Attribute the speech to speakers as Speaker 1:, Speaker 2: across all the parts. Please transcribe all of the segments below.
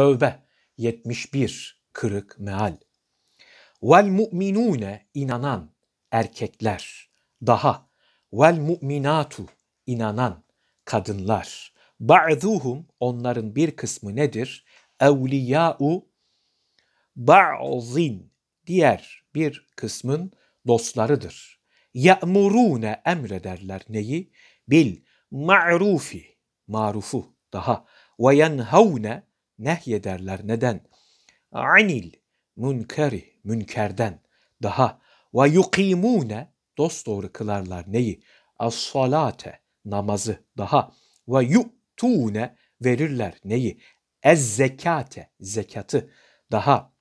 Speaker 1: Tövbe 71 kırık meal. Vel mu'minune inanan erkekler. Daha vel mu'minatu inanan kadınlar. Ba'duhum onların bir kısmı nedir? Evliya'u ba'zin diğer bir kısmın dostlarıdır. Ya'murune emrederler neyi? Bil ma'rufi marufu daha ve yenhavne nehyederler. Neden? Anil münkeri münkerden daha ve yukimune dosdoğru kılarlar neyi? as namazı daha ve yu'tune verirler neyi? Ez-zekate zekatı daha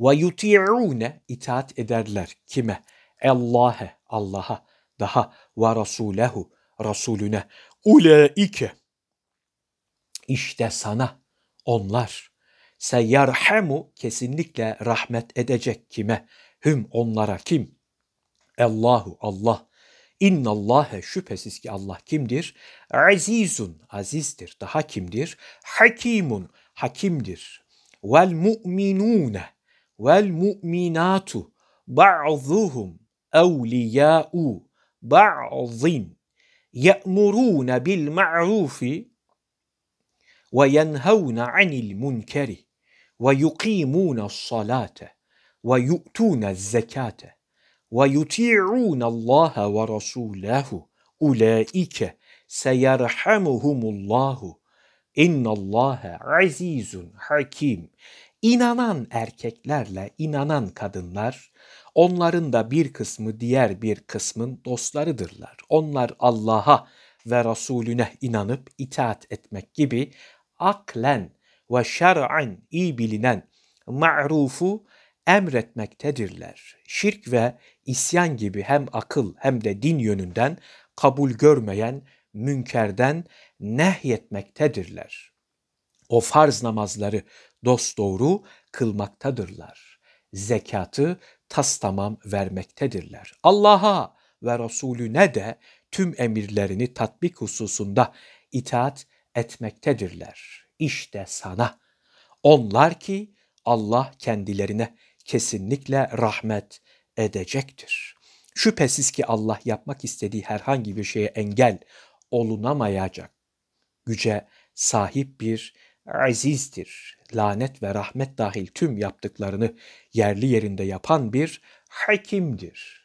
Speaker 1: ve yuti'une itaat ederler kime? Allah'e Allah'a daha ve rasulehu Rasulüne, ulaike işte sana onlar. Seyerhemu kesinlikle rahmet edecek kime? Hüm onlara kim? Allahu Allah. İnnallâhe şüphesiz ki Allah kimdir? Azizun azizdir. Daha kimdir? Hakimun hakimdir. Vel mu'minûne vel mu'minâtu ba'zuhum evliyâ'u ba'zin ye'murûne bil ma'rufi وَيَنْهَوْنَ عَنِ الْمُنْكَرِ وَيُقِيمُونَ الصَّلَاةَ وَيُؤْتُونَ الزَّكَاةَ وَيُطِيعُونَ اللّٰهَ وَرَسُولَهُ اُولَٰئِكَ سَيَرْحَمُهُمُ اللّٰهُ اِنَّ اللّٰهَ عَز۪يزٌ حَك۪يمٌ İnanan erkeklerle inanan kadınlar, onların da bir kısmı diğer bir kısmın dostlarıdırlar. Onlar Allah'a ve Resulüne inanıp itaat etmek gibi aklen ve şer'an iyi bilinen ma'rufu emretmektedirler. Şirk ve isyan gibi hem akıl hem de din yönünden kabul görmeyen münkerden nehyetmektedirler. O farz namazları dost doğru kılmaktadırlar. Zekatı tas tamam vermektedirler. Allah'a ve Resulüne de tüm emirlerini tatbik hususunda itaat etmektedirler. İşte sana. Onlar ki Allah kendilerine kesinlikle rahmet edecektir. Şüphesiz ki Allah yapmak istediği herhangi bir şeye engel olunamayacak güce sahip bir azizdir. Lanet ve rahmet dahil tüm yaptıklarını yerli yerinde yapan bir hakimdir.